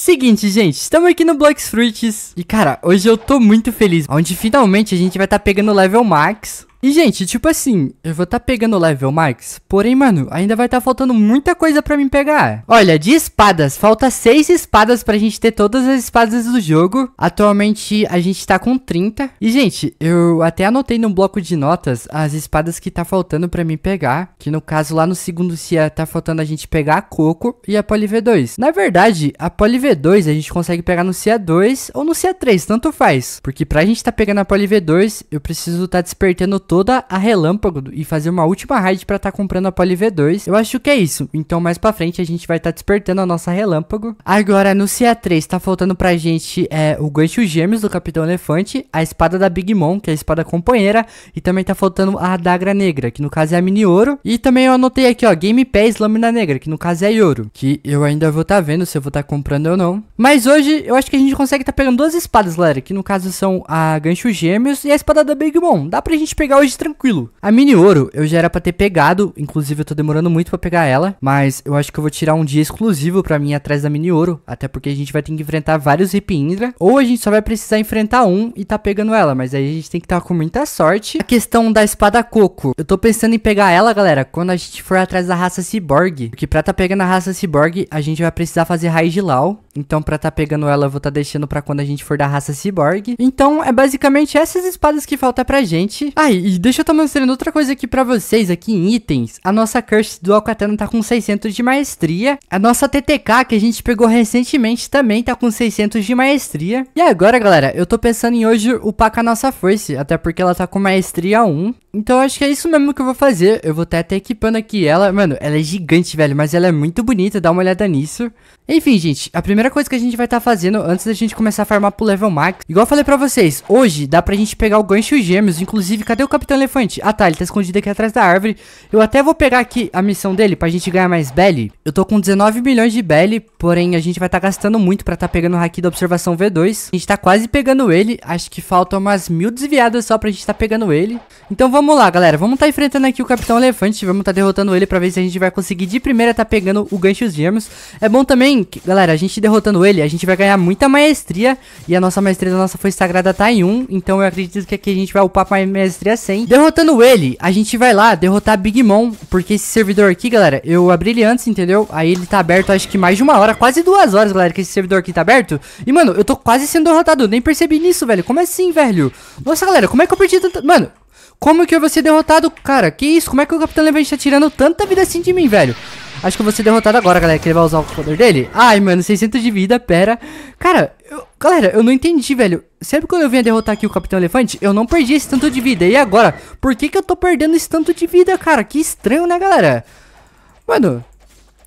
Seguinte, gente, estamos aqui no Blox Fruits e, cara, hoje eu tô muito feliz, onde finalmente a gente vai estar tá pegando o level max e, gente, tipo assim, eu vou tá pegando o level max, porém, mano, ainda vai tá faltando muita coisa pra mim pegar. Olha, de espadas, falta 6 espadas pra gente ter todas as espadas do jogo. Atualmente, a gente tá com 30. E, gente, eu até anotei num bloco de notas as espadas que tá faltando pra mim pegar, que no caso, lá no segundo CIA tá faltando a gente pegar a Coco e a Poli V2. Na verdade, a Poli V2 a gente consegue pegar no CIA 2 ou no CIA 3, tanto faz. Porque pra gente tá pegando a Poli V2, eu preciso tá despertando toda a relâmpago e fazer uma última raid para estar tá comprando a Poly V2. Eu acho que é isso. Então mais para frente a gente vai estar tá despertando a nossa relâmpago. Agora no CA3 tá faltando pra gente é, o gancho gêmeos do Capitão Elefante, a espada da Big Mom, que é a espada companheira, e também tá faltando a adagra negra, que no caso é a mini ouro. E também eu anotei aqui, ó, Game Pass lâmina negra, que no caso é ouro, que eu ainda vou estar tá vendo se eu vou estar tá comprando ou não. Mas hoje eu acho que a gente consegue estar tá pegando duas espadas, galera, que no caso são a gancho gêmeos e a espada da Big Mom. Dá pra gente pegar hoje tranquilo. A mini ouro eu já era pra ter pegado, inclusive eu tô demorando muito pra pegar ela, mas eu acho que eu vou tirar um dia exclusivo pra mim atrás da mini ouro, até porque a gente vai ter que enfrentar vários Ripindra, ou a gente só vai precisar enfrentar um e tá pegando ela, mas aí a gente tem que estar tá com muita sorte. A questão da espada coco, eu tô pensando em pegar ela, galera, quando a gente for atrás da raça cyborg, porque pra tá pegando a raça cyborg, a gente vai precisar fazer raiz de lau, então pra tá pegando ela eu vou tá deixando pra quando a gente for da raça cyborg. Então é basicamente essas espadas que falta pra gente. Aí, ah, e deixa eu estar mostrando outra coisa aqui pra vocês, aqui em itens. A nossa Curse do Alcatana tá com 600 de maestria. A nossa TTK, que a gente pegou recentemente, também tá com 600 de maestria. E agora, galera, eu tô pensando em hoje upar com a nossa Force, até porque ela tá com maestria 1. Então acho que é isso mesmo que eu vou fazer. Eu vou estar tá até equipando aqui ela. Mano, ela é gigante, velho, mas ela é muito bonita, dá uma olhada nisso. Enfim, gente, a primeira coisa que a gente vai estar tá fazendo antes da gente começar a farmar pro level max, igual eu falei pra vocês, hoje dá pra gente pegar o gancho gêmeos, inclusive, cadê o Capitão Elefante? Ah tá, ele tá escondido aqui atrás da árvore, eu até vou pegar aqui a missão dele pra gente ganhar mais belly, eu tô com 19 milhões de belly, porém a gente vai estar tá gastando muito pra tá pegando o haki da observação V2, a gente tá quase pegando ele, acho que faltam umas mil desviadas só pra gente tá pegando ele, então vamos lá galera, vamos tá enfrentando aqui o Capitão Elefante, vamos tá derrotando ele pra ver se a gente vai conseguir de primeira tá pegando o gancho gêmeos, é bom também galera, a gente derrotando ele, a gente vai ganhar muita maestria. E a nossa maestria da nossa foi sagrada tá em 1. Então eu acredito que aqui a gente vai upar pra maestria 100. Derrotando ele, a gente vai lá derrotar Big Mom. Porque esse servidor aqui, galera, eu abri ele antes, entendeu? Aí ele tá aberto, acho que mais de uma hora, quase duas horas, galera, que esse servidor aqui tá aberto. E, mano, eu tô quase sendo derrotado. Nem percebi nisso, velho. Como assim, velho? Nossa, galera, como é que eu perdi tanta... Mano, como que eu vou ser derrotado? Cara, que isso? Como é que o Capitão Levante tá tirando tanta vida assim de mim, velho? Acho que eu vou ser derrotado agora, galera, que ele vai usar o poder dele. Ai, mano, 600 de vida, pera. Cara, eu, galera, eu não entendi, velho. Sempre quando eu vinha derrotar aqui o Capitão Elefante, eu não perdi esse tanto de vida. E agora? Por que que eu tô perdendo esse tanto de vida, cara? Que estranho, né, galera? Mano,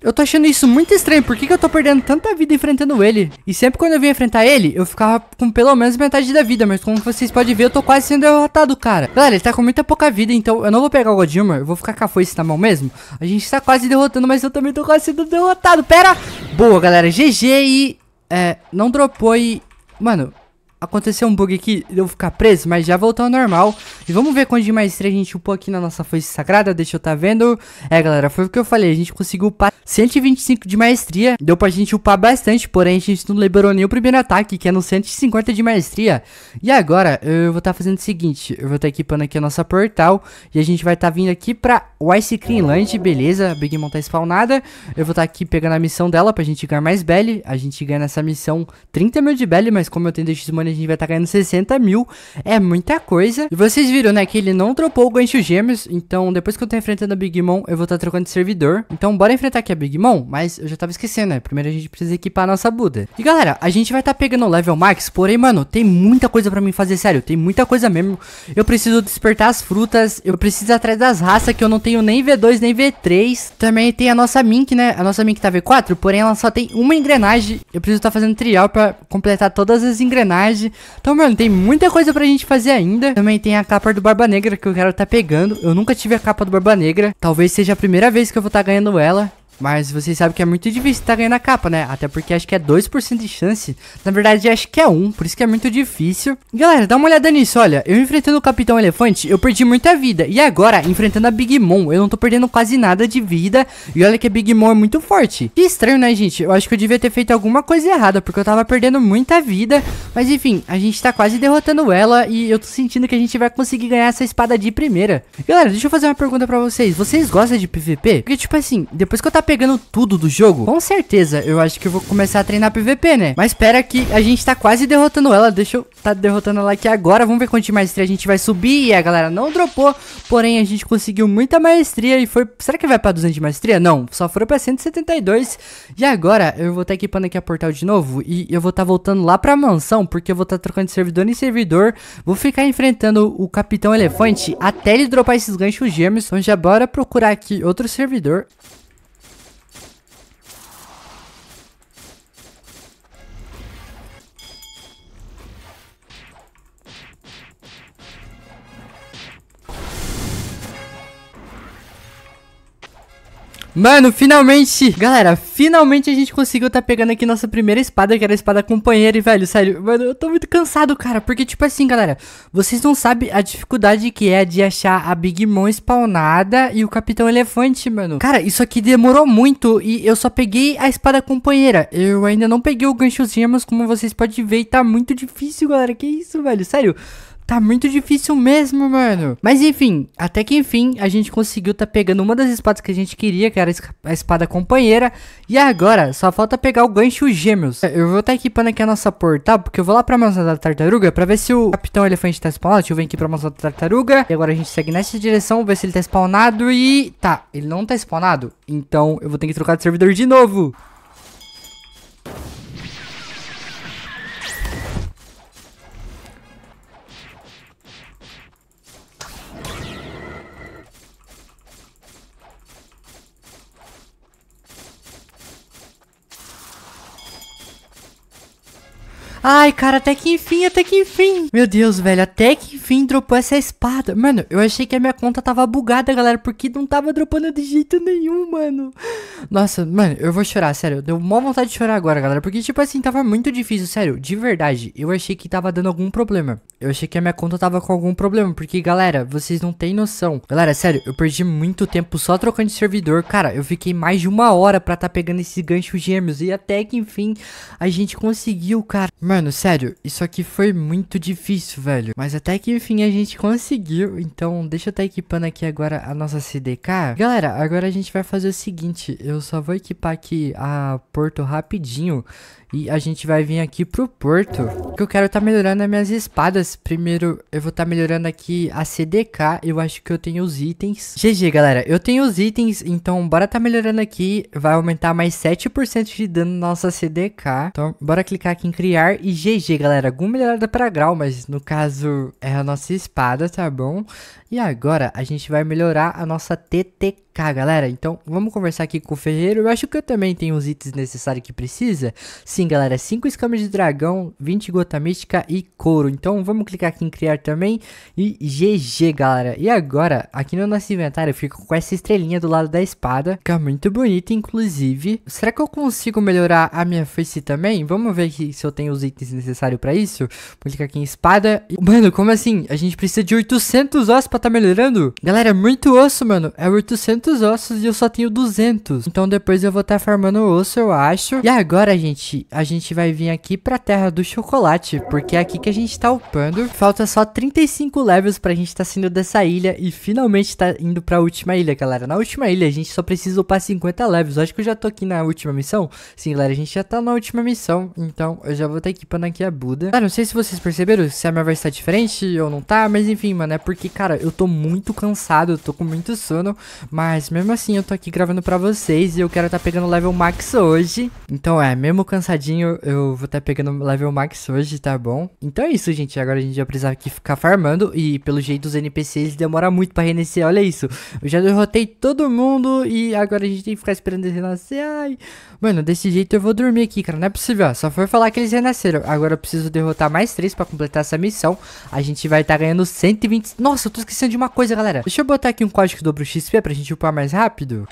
eu tô achando isso muito estranho. Por que, que eu tô perdendo tanta vida enfrentando ele? E sempre quando eu vim enfrentar ele, eu ficava com pelo menos metade da vida. Mas como vocês podem ver, eu tô quase sendo derrotado, cara. Galera, ele tá com muita pouca vida, então eu não vou pegar o Godilmer. Eu vou ficar com a foice na mão mesmo. A gente tá quase derrotando, mas eu também tô quase sendo derrotado. Pera! Boa, galera. GG e... É, não dropou e... Mano, aconteceu um bug aqui, eu ficar preso, mas já voltou ao normal. E vamos ver quanto de maestria a gente upou aqui na nossa foice sagrada, deixa eu tá vendo. É, galera, foi o que eu falei, a gente conseguiu upar 125 de maestria, deu pra gente upar bastante, porém a gente não liberou nem o primeiro ataque, que é no 150 de maestria. E agora, eu vou estar tá fazendo o seguinte, eu vou estar tá equipando aqui a nossa portal, e a gente vai estar tá vindo aqui pra Ice Cream Land beleza, Big Mom tá spawnada. Eu vou estar tá aqui pegando a missão dela pra gente ganhar mais belly, a gente ganha nessa missão 30 mil de belly, mas como eu tenho DX Money a gente vai estar tá ganhando 60 mil. É muita coisa. E vocês viram, né, que ele não dropou o gancho gêmeos. Então, depois que eu tô enfrentando a Big Mom, eu vou estar tá trocando de servidor. Então, bora enfrentar aqui a Big Mom. Mas eu já tava esquecendo, né? Primeiro a gente precisa equipar a nossa Buda. E galera, a gente vai estar tá pegando o level max. Porém, mano, tem muita coisa pra mim fazer, sério. Tem muita coisa mesmo. Eu preciso despertar as frutas. Eu preciso ir atrás das raças que eu não tenho nem V2 nem V3. Também tem a nossa Mink, né? A nossa Mink tá V4, porém ela só tem uma engrenagem. Eu preciso estar tá fazendo trial pra completar todas as engrenagens. Então, mano, tem muita coisa pra gente fazer ainda. Também tem a capa do Barba Negra que eu quero tá pegando. Eu nunca tive a capa do Barba Negra. Talvez seja a primeira vez que eu vou estar tá ganhando ela. Mas vocês sabem que é muito difícil estar tá ganhando a capa, né? Até porque acho que é 2% de chance. Na verdade, acho que é 1, por isso que é muito difícil. Galera, dá uma olhada nisso, olha. Eu enfrentando o Capitão Elefante, eu perdi muita vida. E agora, enfrentando a Big Mom, eu não tô perdendo quase nada de vida. E olha que a Big Mom é muito forte. Que estranho, né, gente? Eu acho que eu devia ter feito alguma coisa errada, porque eu tava perdendo muita vida. Mas enfim, a gente tá quase derrotando ela e eu tô sentindo que a gente vai conseguir ganhar essa espada de primeira. Galera, deixa eu fazer uma pergunta pra vocês. Vocês gostam de PVP? Porque, tipo assim, depois que eu tava pegando tudo do jogo? Com certeza, eu acho que eu vou começar a treinar PVP, né? Mas espera que a gente tá quase derrotando ela. Deixa eu tá derrotando ela aqui agora. Vamos ver quanto de maestria a gente vai subir. E a galera não dropou, porém a gente conseguiu muita maestria e foi... Será que vai pra 200 de maestria? Não, só foram pra 172. E agora eu vou estar tá equipando aqui a portal de novo e eu vou estar tá voltando lá pra mansão, porque eu vou estar tá trocando de servidor em servidor. Vou ficar enfrentando o Capitão Elefante até ele dropar esses ganchos gêmeos. Então já bora procurar aqui outro servidor. Mano, finalmente, galera, finalmente a gente conseguiu tá pegando aqui nossa primeira espada, que era a espada companheira, e velho, sério, mano, eu tô muito cansado, cara, porque tipo assim, galera, vocês não sabem a dificuldade que é de achar a Big Mom spawnada e o Capitão Elefante, mano. Cara, isso aqui demorou muito e eu só peguei a espada companheira, eu ainda não peguei o ganchozinho, mas como vocês podem ver, tá muito difícil, galera, que isso, velho, sério tá muito difícil mesmo, mano. Mas enfim, até que enfim, a gente conseguiu tá pegando uma das espadas que a gente queria, que era a espada companheira. E agora, só falta pegar o gancho gêmeos. É, eu vou tá equipando aqui a nossa porta porque eu vou lá pra mansão da tartaruga pra ver se o capitão elefante tá spawnado. Deixa eu vir aqui pra mansão da tartaruga. E agora a gente segue nessa direção, ver se ele tá spawnado e... Tá, ele não tá spawnado. Então eu vou ter que trocar de servidor de novo. Ai, cara, até que enfim, até que enfim. Meu Deus, velho, até que enfim dropou essa espada. Mano, eu achei que a minha conta tava bugada, galera, porque não tava dropando de jeito nenhum, mano. Nossa, mano, eu vou chorar, sério. Deu mó vontade de chorar agora, galera, porque, tipo assim, tava muito difícil, sério. De verdade, eu achei que tava dando algum problema. Eu achei que a minha conta tava com algum problema, porque, galera, vocês não têm noção. Galera, sério, eu perdi muito tempo só trocando de servidor. Cara, eu fiquei mais de uma hora pra tá pegando esses ganchos gêmeos. E até que, enfim, a gente conseguiu, cara. Mano, Mano, sério, isso aqui foi muito difícil, velho. Mas até que enfim a gente conseguiu. Então, deixa eu estar tá equipando aqui agora a nossa CDK. Galera, agora a gente vai fazer o seguinte. Eu só vou equipar aqui a Porto rapidinho. E a gente vai vir aqui pro porto. Que eu quero estar tá melhorando as minhas espadas. Primeiro, eu vou estar tá melhorando aqui a CDK. Eu acho que eu tenho os itens. GG, galera. Eu tenho os itens, então bora tá melhorando aqui. Vai aumentar mais 7% de dano na nossa CDK. Então, bora clicar aqui em criar. E GG, galera. Alguma melhorada pra grau, mas no caso é a nossa espada, tá bom? E agora, a gente vai melhorar a nossa TTK. Galera, então vamos conversar aqui com o Ferreiro Eu acho que eu também tenho os itens necessários que precisa sim galera, 5 escamas de dragão, 20 gota mística e couro. Então vamos clicar aqui em criar também e GG, galera. E agora, aqui no nosso inventário, eu fico com essa estrelinha do lado da espada. Fica é muito bonita, inclusive. Será que eu consigo melhorar a minha face também? Vamos ver aqui se eu tenho os itens necessários pra isso. Vou clicar aqui em espada. E... Mano, como assim? A gente precisa de 800 ossos pra tá melhorando? Galera, é muito osso, mano. É 800 ossos e eu só tenho 200. Então depois eu vou estar tá farmando osso, eu acho. E agora, gente, a gente vai vir aqui pra Terra do Chocolate, porque é aqui que a gente tá upando. Falta só 35 levels pra gente tá saindo dessa ilha e finalmente tá indo pra última ilha, galera. Na última ilha a gente só precisa upar 50 levels. acho que eu já tô aqui na última missão. Sim, galera, a gente já tá na última missão, então eu já vou estar tá equipando aqui a Buda. Ah, não sei se vocês perceberam se a minha voz tá diferente ou não tá, mas enfim, mano, é porque, cara, eu tô muito cansado, eu tô com muito sono, mas mesmo assim eu tô aqui gravando pra vocês e eu quero tá pegando level max hoje. Então é, mesmo cansadinho rapidinho, eu vou estar tá pegando level max hoje, tá bom? Então é isso, gente. Agora a gente vai precisar aqui ficar farmando. E pelo jeito, os NPCs demoram muito pra renascer. Olha isso. Eu já derrotei todo mundo. E agora a gente tem que ficar esperando eles renascer. Ai. Mano, desse jeito eu vou dormir aqui, cara. Não é possível. Ó. Só foi falar que eles renasceram. Agora eu preciso derrotar mais três pra completar essa missão. A gente vai estar tá ganhando 120. Nossa, eu tô esquecendo de uma coisa, galera. Deixa eu botar aqui um código dobro XP pra gente upar mais rápido.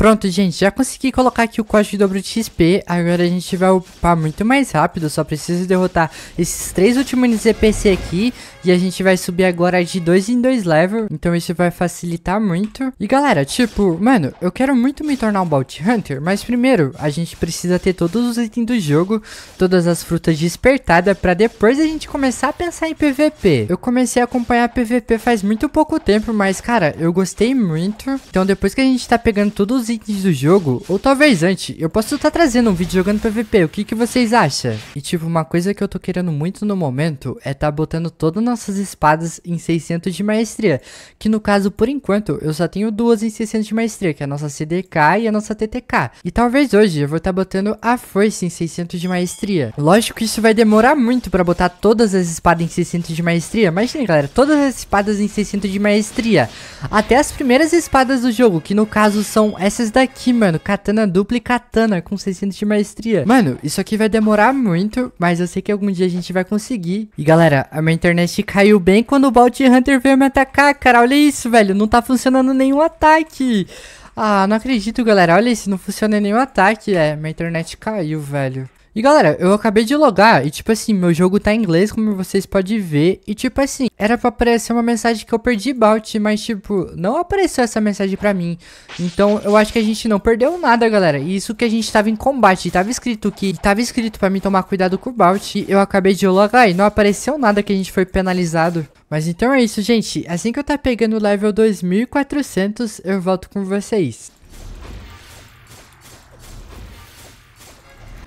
Pronto, gente, já consegui colocar aqui o código de dobro de XP. Agora a gente vai upar muito mais rápido. Só preciso derrotar esses três últimos NPC aqui. E a gente vai subir agora de dois em dois level. Então isso vai facilitar muito. E galera, tipo, mano, eu quero muito me tornar um Bounty Hunter. Mas primeiro, a gente precisa ter todos os itens do jogo. Todas as frutas despertadas. Pra depois a gente começar a pensar em PVP. Eu comecei a acompanhar PVP faz muito pouco tempo. Mas, cara, eu gostei muito. Então depois que a gente tá pegando todos os itens do jogo, ou talvez antes, eu posso estar tá trazendo um vídeo jogando PVP, o que, que vocês acham? E tipo, uma coisa que eu tô querendo muito no momento é tá botando todas nossas espadas em 600 de maestria, que no caso, por enquanto, eu só tenho duas em 600 de maestria, que é a nossa CDK e a nossa TTK. E talvez hoje eu vou estar tá botando a força em 600 de maestria. Lógico que isso vai demorar muito pra botar todas as espadas em 600 de maestria, mas sim, galera, todas as espadas em 600 de maestria, até as primeiras espadas do jogo, que no caso são essas esses daqui, mano. Katana dupla e katana com 600 de maestria. Mano, isso aqui vai demorar muito, mas eu sei que algum dia a gente vai conseguir. E galera, a minha internet caiu bem quando o Bounty Hunter veio me atacar, cara. Olha isso, velho. Não tá funcionando nenhum ataque. Ah, não acredito, galera. Olha isso, não funciona nenhum ataque. É, minha internet caiu, velho. E galera, eu acabei de logar e tipo assim, meu jogo tá em inglês, como vocês podem ver. E tipo assim, era pra aparecer uma mensagem que eu perdi bout, mas tipo, não apareceu essa mensagem pra mim. Então eu acho que a gente não perdeu nada, galera. E isso que a gente tava em combate, tava escrito que tava escrito pra mim tomar cuidado com o bout. eu acabei de logar e não apareceu nada que a gente foi penalizado. Mas então é isso, gente. Assim que eu tá pegando o level 2400, eu volto com vocês.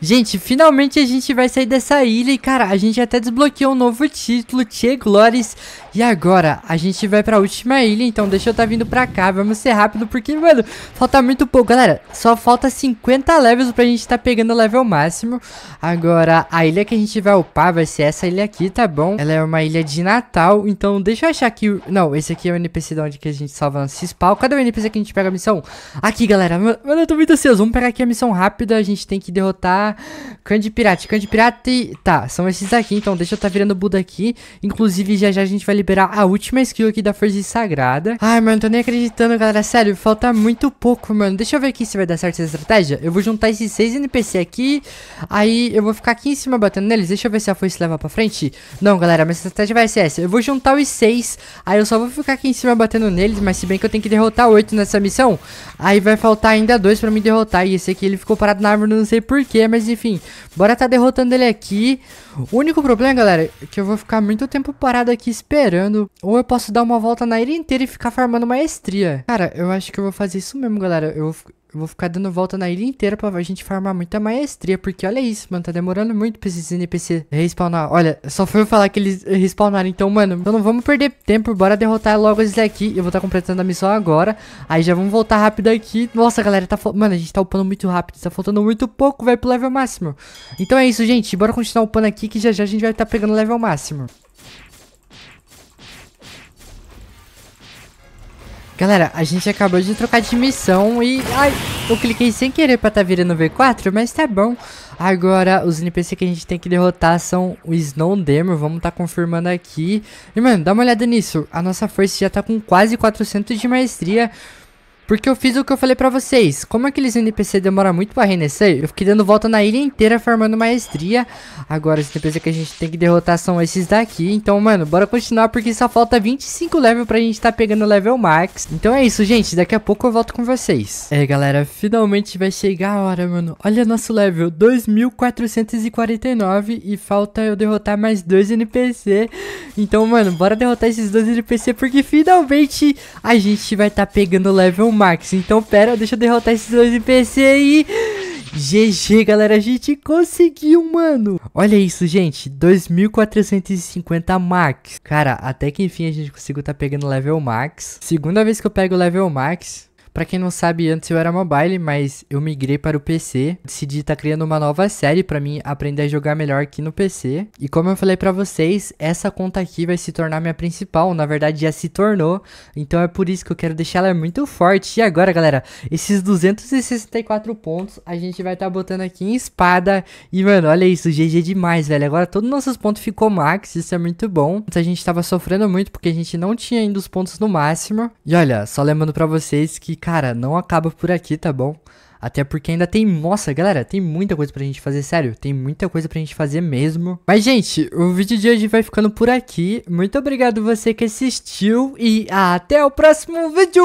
Gente, finalmente a gente vai sair dessa ilha e, cara, a gente até desbloqueou um novo título, Tchê Glories. E agora, a gente vai pra última ilha, então deixa eu tá vindo pra cá. Vamos ser rápido, porque, mano, falta muito pouco. Galera, só falta 50 levels pra gente tá pegando o level máximo. Agora, a ilha que a gente vai upar vai ser essa ilha aqui, tá bom? Ela é uma ilha de Natal, então deixa eu achar aqui... Não, esse aqui é o NPC de onde que a gente salva nosso spawn. Cadê o NPC que a gente pega a missão? Aqui, galera. Mano, eu tô muito ansioso. Vamos pegar aqui a missão rápida. A gente tem que derrotar Candy Pirate. Candy Pirate... Tá, são esses aqui, então deixa eu tá virando Buda aqui. Inclusive, já já a gente vai liberar a última skill aqui da Forza Sagrada. Ai, mano, tô nem acreditando, galera. Sério, falta muito pouco, mano. Deixa eu ver aqui se vai dar certo essa estratégia. Eu vou juntar esses seis NPC aqui. Aí eu vou ficar aqui em cima batendo neles. Deixa eu ver se a foice leva pra frente. Não, galera, minha estratégia vai ser essa. Eu vou juntar os seis. Aí eu só vou ficar aqui em cima batendo neles. Mas se bem que eu tenho que derrotar oito nessa missão. Aí vai faltar ainda dois pra me derrotar. E esse aqui ele ficou parado na árvore, não sei porquê. Mas enfim, bora tá derrotando ele aqui. O único problema, galera, é que eu vou ficar muito tempo parado aqui esperando esperando. Ou eu posso dar uma volta na ilha inteira e ficar farmando maestria. Cara, eu acho que eu vou fazer isso mesmo, galera. Eu, eu vou ficar dando volta na ilha inteira pra gente farmar muita maestria. Porque olha isso, mano. Tá demorando muito pra esses NPC respawnar. Olha, só foi eu falar que eles respawnaram. Então, mano, então não vamos perder tempo. Bora derrotar logo esse daqui. Eu vou estar tá completando a missão agora. Aí já vamos voltar rápido aqui. Nossa, galera, tá... Mano, a gente tá upando muito rápido. Tá faltando muito pouco, vai pro level máximo. Então é isso, gente. Bora continuar upando aqui que já já a gente vai estar tá pegando level máximo. Galera, a gente acabou de trocar de missão e... Ai, eu cliquei sem querer pra tá virando V4, mas tá bom. Agora, os NPC que a gente tem que derrotar são o Snowdemon, vamos tá confirmando aqui. E, mano, dá uma olhada nisso. A nossa força já tá com quase 400 de maestria. Porque eu fiz o que eu falei pra vocês. Como aqueles NPC demoram muito pra renescer, eu fiquei dando volta na ilha inteira farmando maestria. Agora, os NPC que a gente tem que derrotar são esses daqui. Então, mano, bora continuar porque só falta 25 levels pra gente tá pegando level max. Então é isso, gente. Daqui a pouco eu volto com vocês. É, galera, finalmente vai chegar a hora, mano. Olha nosso level, 2449 e falta eu derrotar mais dois NPC. Então, mano, bora derrotar esses dois NPC porque finalmente a gente vai tá pegando level max Max, Então, pera, deixa eu derrotar esses dois NPC aí. GG, galera, a gente conseguiu, mano. Olha isso, gente, 2450 max. Cara, até que enfim a gente conseguiu tá pegando level max. Segunda vez que eu pego level max. Para quem não sabe, antes eu era mobile, mas eu migrei para o PC. Decidi estar tá criando uma nova série para mim aprender a jogar melhor aqui no PC. E como eu falei para vocês, essa conta aqui vai se tornar minha principal, na verdade já se tornou. Então é por isso que eu quero deixar ela muito forte. E agora, galera, esses 264 pontos a gente vai estar tá botando aqui em espada. E, mano, olha isso, GG demais, velho. Agora todos os nossos pontos ficou max, isso é muito bom. Antes a gente tava sofrendo muito porque a gente não tinha ainda os pontos no máximo. E olha, só lembrando para vocês que cara, não acaba por aqui, tá bom? Até porque ainda tem, nossa, galera, tem muita coisa pra gente fazer, sério, tem muita coisa pra gente fazer mesmo. Mas, gente, o vídeo de hoje vai ficando por aqui. Muito obrigado você que assistiu e até o próximo vídeo!